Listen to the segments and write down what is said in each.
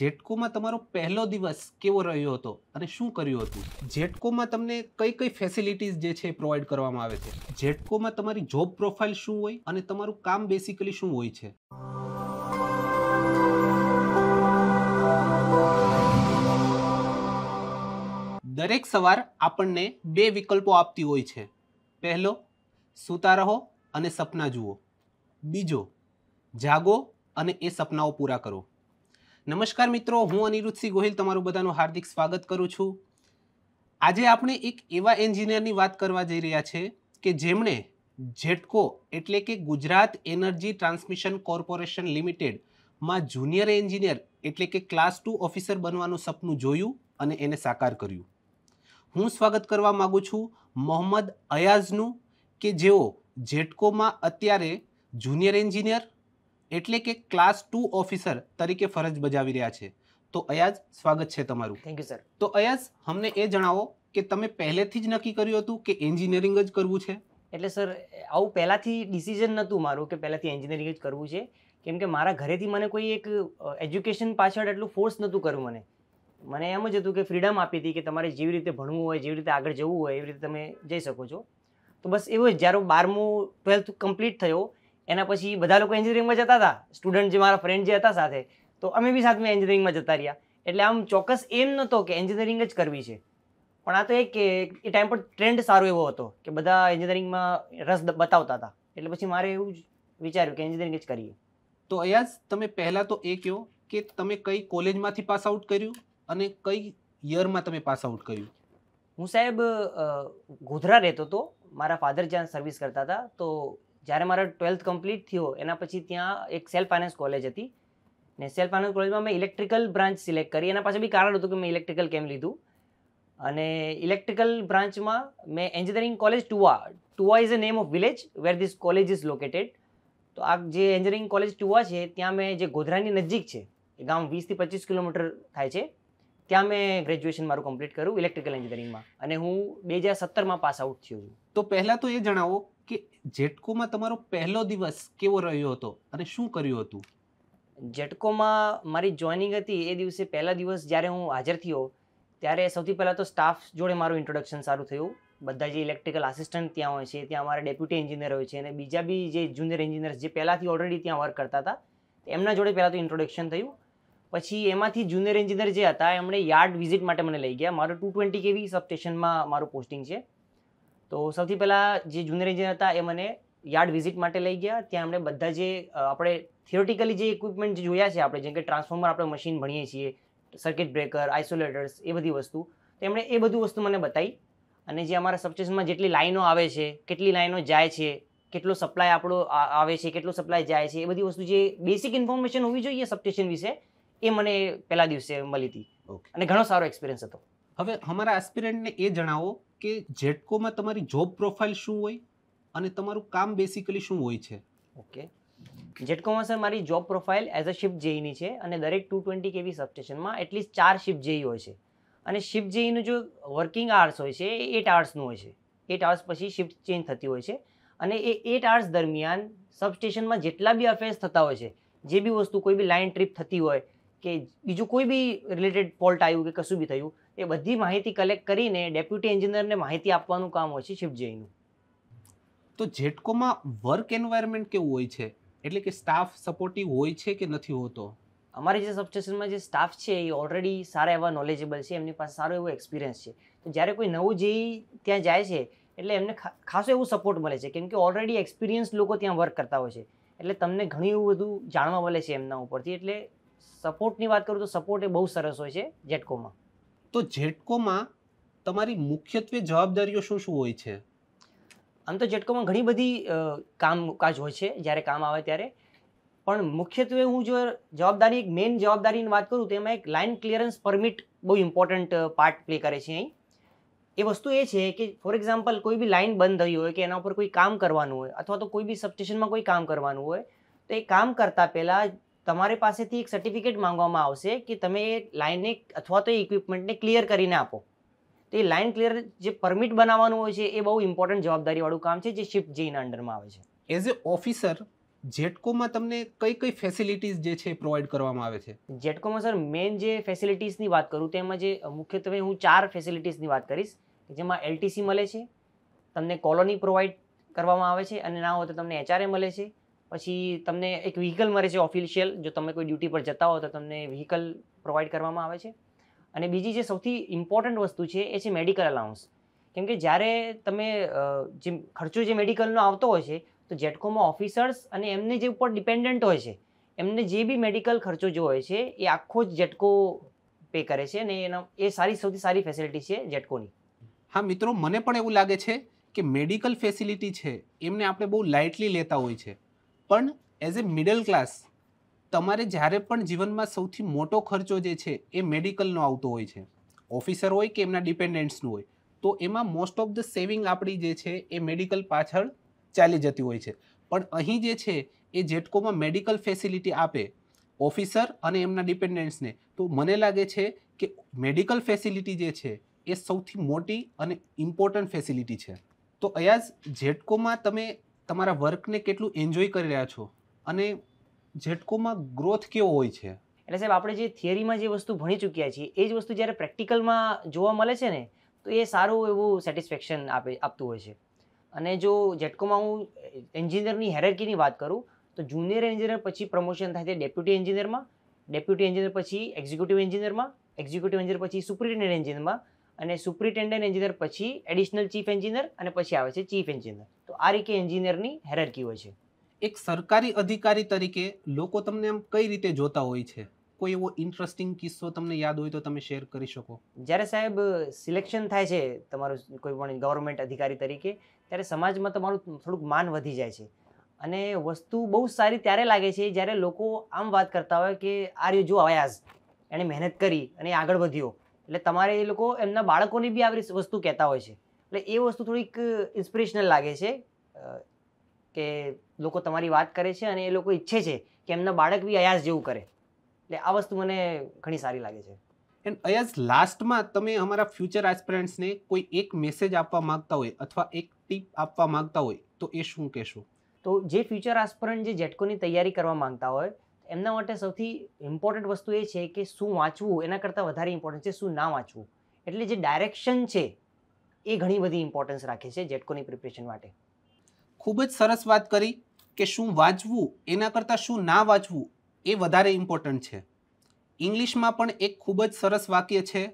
જેટકોમાં તમારો પહેલો દિવસ કેવો રહ્યો હતો અને શું કર્યું હતું જેટકોમાં તમને કઈ કઈ ફેસિલિટીઝ જે છે પ્રોવાઈડ કરવામાં આવે છે જેટકોમાં તમારી જોબ પ્રોફાઇલ શું હોય અને તમારું કામ બેસિકલી શું હોય છે દરેક સવાર આપણને બે વિકલ્પો આપતી હોય છે પહેલો સૂતા રહો અને સપના જુઓ બીજો જાગો અને એ સપનાઓ પૂરા કરો નમસ્કાર મિત્રો હું અનિરુદ્ધસિંહ ગોહિલ તમારું બધાનું હાર્દિક સ્વાગત કરું છું આજે આપણે એક એવા એન્જિનિયરની વાત કરવા જઈ રહ્યા છે કે જેમણે જેટકો એટલે કે ગુજરાત એનર્જી ટ્રાન્સમિશન કોર્પોરેશન લિમિટેડમાં જુનિયર એન્જિનિયર એટલે કે ક્લાસ ટુ ઓફિસર બનવાનું સપનું જોયું અને એને સાકાર કર્યું હું સ્વાગત કરવા માગું છું મોહમ્મદ અયાઝનું કે જેઓ જેટકોમાં અત્યારે જુનિયર એન્જિનિયર એટલે કે ક્લાસ ટુ ઓફિસર તરીકે ફરજ બજાવી રહ્યા છે તો અયાજ સ્વાગત છે તમારું થેન્ક યુ સર તો અયાજ અમને એ જણાવો કે તમે પહેલેથી જ નક્કી કર્યું હતું કે એન્જિનિયરિંગ જ કરવું છે એટલે સર આવું પહેલાંથી ડિસિઝન નહોતું મારું કે પહેલાંથી એન્જિનિયરિંગ જ કરવું છે કેમ કે મારા ઘરેથી મને કોઈ એક એજ્યુકેશન પાછળ એટલું ફોર્સ નહોતું કરવું મને મને એમ જ હતું કે ફ્રીડમ આપી હતી કે તમારે જેવી રીતે ભણવું હોય જેવી રીતે આગળ જવું હોય એવી રીતે તમે જઈ શકો છો તો બસ એવું જ જ્યારે બારમું ટ્વેલ્થ કમ્પ્લીટ થયો એના પછી બધા લોકો એન્જિનિયરિંગમાં જતા હતા સ્ટુડન્ટ જે મારા ફ્રેન્ડ જે હતા સાથે તો અમે બી સાથમાં એન્જિનિયરિંગમાં જતા રહ્યા એટલે આમ ચોક્કસ એમ નહોતો કે એન્જિનિયરિંગ જ કરવી છે પણ આ તો એક કે એ ટાઈમ પર ટ્રેન્ડ સારો એવો હતો કે બધા એન્જિનિયરિંગમાં રસ બતાવતા હતા એટલે પછી મારે એવું જ વિચાર્યું કે એન્જિનિયરિંગ જ કરીએ તો અયાઝ તમે પહેલાં તો એ કહો કે તમે કઈ કોલેજમાંથી પાસ આઉટ કર્યું અને કઈ યરમાં તમે પાસ આઉટ કર્યું હું સાહેબ ગોધરા રહેતો હતો મારા ફાધર જ્યાં સર્વિસ કરતા હતા તો જ્યારે મારા ટ્વેલ્થ કમ્પ્લીટ થયો એના પછી ત્યાં એક સેલ્ફ ફાઇનાન્સ કોલેજ હતી ને સેલ્ફ ફાઇનાન્સ કોલેજમાં મેં ઇલેક્ટ્રિકલ બ્રાન્ચ સિલેક્ટ કરી એના પાછળ બી કારણ હતું કે મેં ઇલેક્ટ્રિકલ કેમ લીધું અને ઇલેક્ટ્રિકલ બ્રાન્ચમાં મેં engineering college Tuwa Tuwa is a name of village where this college is located તો આ જે એન્જિનિયરિંગ કોલેજ ટુઆ છે ત્યાં મેં જે ગોધરાની નજીક છે એ ગામ વીસથી પચીસ કિલોમીટર થાય છે ત્યાં મેં ગ્રેજ્યુએશન મારું કમ્પ્લીટ કર્યું ઇલેક્ટ્રિકલ એન્જિનિયરિંગમાં અને હું બે હજાર સત્તરમાં પાસ આઉટ થયો છું તો પહેલાં તો એ જણાવો કે જેટકોમાં તમારો પહેલો દિવસ કેવો રહ્યો હતો અને શું કર્યું હતું જેટકોમાં મારી જોઈનિંગ હતી એ દિવસે પહેલા દિવસ જ્યારે હું હાજર થયો ત્યારે સૌથી પહેલાં તો સ્ટાફ જોડે મારું ઇન્ટ્રોડક્શન સારું થયું બધા જે ઇલેક્ટ્રિકલ આસિસ્ટન્ટ ત્યાં હોય છે ત્યાં અમારા ડેપ્યુટી એન્જિનિયર હોય છે અને બીજા બી જે જુનિયર એન્જિનિયર્સ જે પહેલાંથી ઓલરેડી ત્યાં વર્ક કરતા હતા એમના જોડે પહેલાં તો ઇન્ટ્રોડક્શન થયું પછી એમાંથી જુનિયર એન્જિનિયર જે હતા એમણે યાર્ડ વિઝિટ માટે મને લઈ ગયા મારું ટુ ટ્વેન્ટી કેવી સબસ્ટેશનમાં મારું પોસ્ટિંગ છે તો સૌથી પહેલાં જે જુનિયર એન્જિનિયર હતા એ મને યાર્ડ વિઝિટ માટે લઈ ગયા ત્યાં એમણે બધા જે આપણે થિયોટિકલી જે ઇક્વિપમેન્ટ જે જોયા છે આપણે જેમ કે ટ્રાન્સફોર્મર આપણે મશીન ભણીએ છીએ સર્કિટ બ્રેકર આઇસોલેટર્સ એ બધી વસ્તુ તો એમણે એ બધી વસ્તુ મને બતાવી અને જે અમારા સબસ્ટેશનમાં જેટલી લાઈનો આવે છે કેટલી લાઈનો જાય છે કેટલો સપ્લાય આપણો આવે છે કેટલો સપ્લાય જાય છે એ બધી વસ્તુ જે બેસિક ઇન્ફોર્મેશન હોવી જોઈએ સબસ્ટેશન વિશે એ મને પહેલા દિવસે મળી હતી અને ઘણો સારો એક્સપિરિયન્સ હતો હવે અમારા એસ્પિરન્ટને એ જણાવો કે જેટકોમાં તમારી જોબ પ્રોફાઇલ શું હોય અને તમારું કામ બેસિકલી શું હોય છે ઓકે જેટકોમાં સર મારી job profile as a shift જેઈની છે અને દરેક ટુ ટ્વેન્ટી કેવી સબસ્ટેશનમાં એટલીસ્ટ ચાર શિફ્ટ જેઈ e હોય છે અને શિફ્ટ જેઈનું e જો વર્કિંગ આવર્સ હોય છે એ એટ આવર્સનું હોય છે એટ આવર્સ પછી શિફ્ટ ચેન્જ થતી હોય છે અને એ એટ આવર્સ દરમિયાન સબસ્ટેશનમાં જેટલા બી અફેર્સ થતા હોય છે જે બી વસ્તુ કોઈ બી લાઇન ટ્રીપ થતી હોય કે બીજું કોઈ બી રિલેટેડ ફોલ્ટ આવ્યું કે કશું બી થયું એ બધી માહિતી કલેક્ટ કરીને ડેપ્યુટી એન્જિનિયરને માહિતી આપવાનું કામ હોય છે શિવજયનું તો જેટકોમાં વર્ક એન્વાયરમેન્ટ કેવું હોય છે એટલે કે સ્ટાફ સપોર્ટિવ હોય છે કે નથી હોતો અમારી જે સબસ્ટેશનમાં જે સ્ટાફ છે એ ઓલરેડી સારા એવા નોલેજેબલ છે એમની પાસે સારો એવો એક્સપિરિયન્સ છે તો જ્યારે કોઈ નવું જે ત્યાં જાય છે એટલે એમને ખાસો એવું સપોર્ટ મળે છે કેમ કે ઓલરેડી એક્સપિરિયન્સ લોકો ત્યાં વર્ક કરતા હોય છે એટલે તમને ઘણું એવું બધું જાણવા મળે છે એમના ઉપરથી એટલે સપોર્ટની વાત કરું તો સપોર્ટ એ બહુ સરસ હોય છે જેટકોમાં તો જેટકોમાં તમારી મુખ્યત્વે જવાબદારીઓ શું શું હોય છે આમ તો જેટકોમાં ઘણી બધી કામકાજ હોય છે જ્યારે કામ આવે ત્યારે પણ મુખ્યત્વે હું જો જવાબદારી એક મેઇન જવાબદારીની વાત કરું તો એમાં એક લાઇન ક્લિયરન્સ પરમિટ બહુ ઇમ્પોર્ટન્ટ પાર્ટ પ્લે કરે છે અહીં એ વસ્તુ એ છે કે ફોર એક્ઝામ્પલ કોઈ બી લાઇન બંધ થઈ હોય કે એના ઉપર કોઈ કામ કરવાનું હોય અથવા તો કોઈ બી સબસ્ટેશનમાં કોઈ કામ કરવાનું હોય તો એ કામ કરતાં પહેલાં તમારી પાસેથી એક સર્ટિફિકેટ માંગવામાં આવશે કે તમે એ લાઇનને અથવા તો એ ઇક્વિપમેન્ટને ક્લિયર કરીને આપો તો એ લાઇન ક્લિયર જે પરમિટ બનાવવાનું હોય છે એ બહુ ઇમ્પોર્ટન્ટ જવાબદારીવાળું કામ છે જે શિપ જેના અંડરમાં આવે છે એઝ એ ઓફિસર જેટકોમાં તમને કઈ કઈ ફેસિલિટીઝ જે છે પ્રોવાઈડ કરવામાં આવે છે જેટકોમાં સર મેઇન જે ફેસિલિટીઝની વાત કરું તેમાં એમાં જે મુખ્યત્વે હું ચાર ફેસિલિટીઝની વાત કરીશ જેમાં એલટીસી મળે છે તમને કોલોની પ્રોવાઈડ કરવામાં આવે છે અને ના હોય તો તમને એચઆરએ મળે છે પછી તમને એક વ્હીકલ મળે છે ઓફિશિયલ જો તમે કોઈ ડ્યુટી પર જતા હો તો તમને વ્હીકલ પ્રોવાઈડ કરવામાં આવે છે અને બીજી જે સૌથી ઇમ્પોર્ટન્ટ વસ્તુ છે એ છે મેડિકલ અલાઉન્સ કેમ કે જ્યારે તમે જે ખર્ચો જે મેડિકલનો આવતો હોય છે તો જેટકોમાં ઓફિસર્સ અને એમને જે ઉપર ડિપેન્ડન્ટ હોય છે એમને જે બી મેડિકલ ખર્ચો જો હોય છે એ આખો જ જેટકો પે કરે છે અને એના એ સારી સૌથી સારી ફેસિલિટી છે જેટકોની હા મિત્રો મને પણ એવું લાગે છે કે મેડિકલ ફેસિલિટી છે એમને આપણે બહુ લાઇટલી લેતા હોય છે પણ એઝ એ મિડલ ક્લાસ તમારે જ્યારે પણ જીવનમાં સૌથી મોટો ખર્ચો જે છે એ મેડિકલનો આવતો હોય છે ઓફિસર હોય કે એમના ડિપેન્ડન્ટ્સનું હોય તો એમાં મોસ્ટ ઓફ ધ સેવિંગ આપણી જે છે એ મેડિકલ પાછળ ચાલી જતી હોય છે પણ અહીં જે છે એ જેટકોમાં મેડિકલ ફેસિલિટી આપે ઓફિસર અને એમના ડિપેન્ડન્ટ્સને તો મને લાગે છે કે મેડિકલ ફેસિલિટી જે છે એ સૌથી મોટી અને ઇમ્પોર્ટન્ટ ફેસિલિટી છે તો અયાઝ જેટકોમાં તમે તમારા વર્કને કેટલું એન્જોય કરી રહ્યા છો અને ઝટકોમાં ગ્રોથ કેવો હોય છે એટલે સાહેબ આપણે જે થિયરીમાં જે વસ્તુ ભણી ચૂક્યા છીએ એ જ વસ્તુ જ્યારે પ્રેક્ટિકલમાં જોવા મળે છે ને તો એ સારું એવું સેટિસ્ફેક્શન આપે આપતું હોય છે અને જો ઝેટકોમાં હું એન્જિનિયરની હેરેરકીની વાત કરું તો જુનિયર એન્જિનિયર પછી પ્રમોશન થાય છે ડેપ્યુટી એન્જિનિયરમાં ડેપ્યુટી એન્જિનિયર પછી એક્ઝિક્યુટિવ એન્જિનિયરમાં એક્ઝિક્યુટિવ એન્જિનિયર પછી સુપ્રિન્ટેન્ડન્ટ એન્જિનિયરમાં અને સુપ્રિન્ટેન્ડન્ટ એન્જિનિયર પછી એડિશનલ ચીફ એન્જિનિયર અને પછી આવે છે ચીફ એન્જિનિયર તો આ રીતે એન્જિનિયરની હેરરકી હોય છે એક સરકારી અધિકારી તરીકે લોકો તમને આમ કઈ રીતે જોતા હોય છે કોઈ એવો ઇન્ટરેસ્ટિંગ કિસ્સો તમને યાદ હોય તો તમે શેર કરી શકો જ્યારે સાહેબ સિલેક્શન થાય છે તમારું કોઈ પણ ગવર્મેન્ટ અધિકારી તરીકે ત્યારે સમાજમાં તમારું થોડુંક માન વધી જાય છે અને વસ્તુ બહુ સારી ત્યારે લાગે છે જ્યારે લોકો આમ વાત કરતા હોય કે આ રહ્યો જો આયાઝ એણે મહેનત કરી અને આગળ વધ્યો એટલે તમારે એ લોકો એમના બાળકોને બી આવી વસ્તુ કહેતા હોય છે એટલે એ વસ્તુ થોડીક ઇન્સ્પિરેશનલ લાગે છે કે લોકો તમારી વાત કરે છે અને એ લોકો ઈચ્છે છે કે એમના બાળક બી અયાસ જેવું કરે એટલે આ વસ્તુ મને ઘણી સારી લાગે છે એન્ડ અયાઝ લાસ્ટમાં તમે અમારા ફ્યુચર એસ્પિરન્ટ્સને કોઈ એક મેસેજ આપવા માંગતા હોય અથવા એક ટીપ આપવા માંગતા હોય તો એ શું કહેશો તો જે ફ્યુચર આસ્પરન્ટ જે જેટકોની તૈયારી કરવા માંગતા હોય એમના માટે સૌથી ઇમ્પોર્ટન્ટ વસ્તુ એ છે કે શું વાંચવું એના કરતાં વધારે ઇમ્પોર્ટન્ટ છે શું ના વાંચવું એટલે જે ડાયરેક્શન છે એ ઘણી બધી ઇમ્પોર્ટન્સ રાખે છે જેટકોની પ્રિપરેશન માટે ખૂબ જ સરસ વાત કરી કે શું વાંચવું એના કરતાં શું ના વાંચવું એ વધારે ઇમ્પોર્ટન્ટ છે ઇંગ્લિશમાં પણ એક ખૂબ જ સરસ વાક્ય છે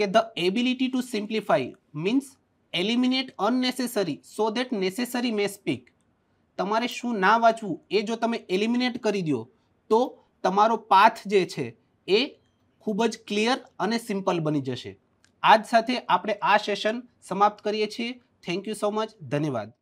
કે the ability to simplify means eliminate unnecessary so that necessary may speak તમારે શું ના વાંચવું એ જો તમે એલિમિનેટ કરી દો તો તમારો પાથ જે છે એ ખૂબ જ ક્લિયર અને સિમ્પલ બની જશે આજ સાથે આપણે આ સેશન સમાપ્ત કરીએ છીએ થેન્ક યુ સો મચ ધન્યવાદ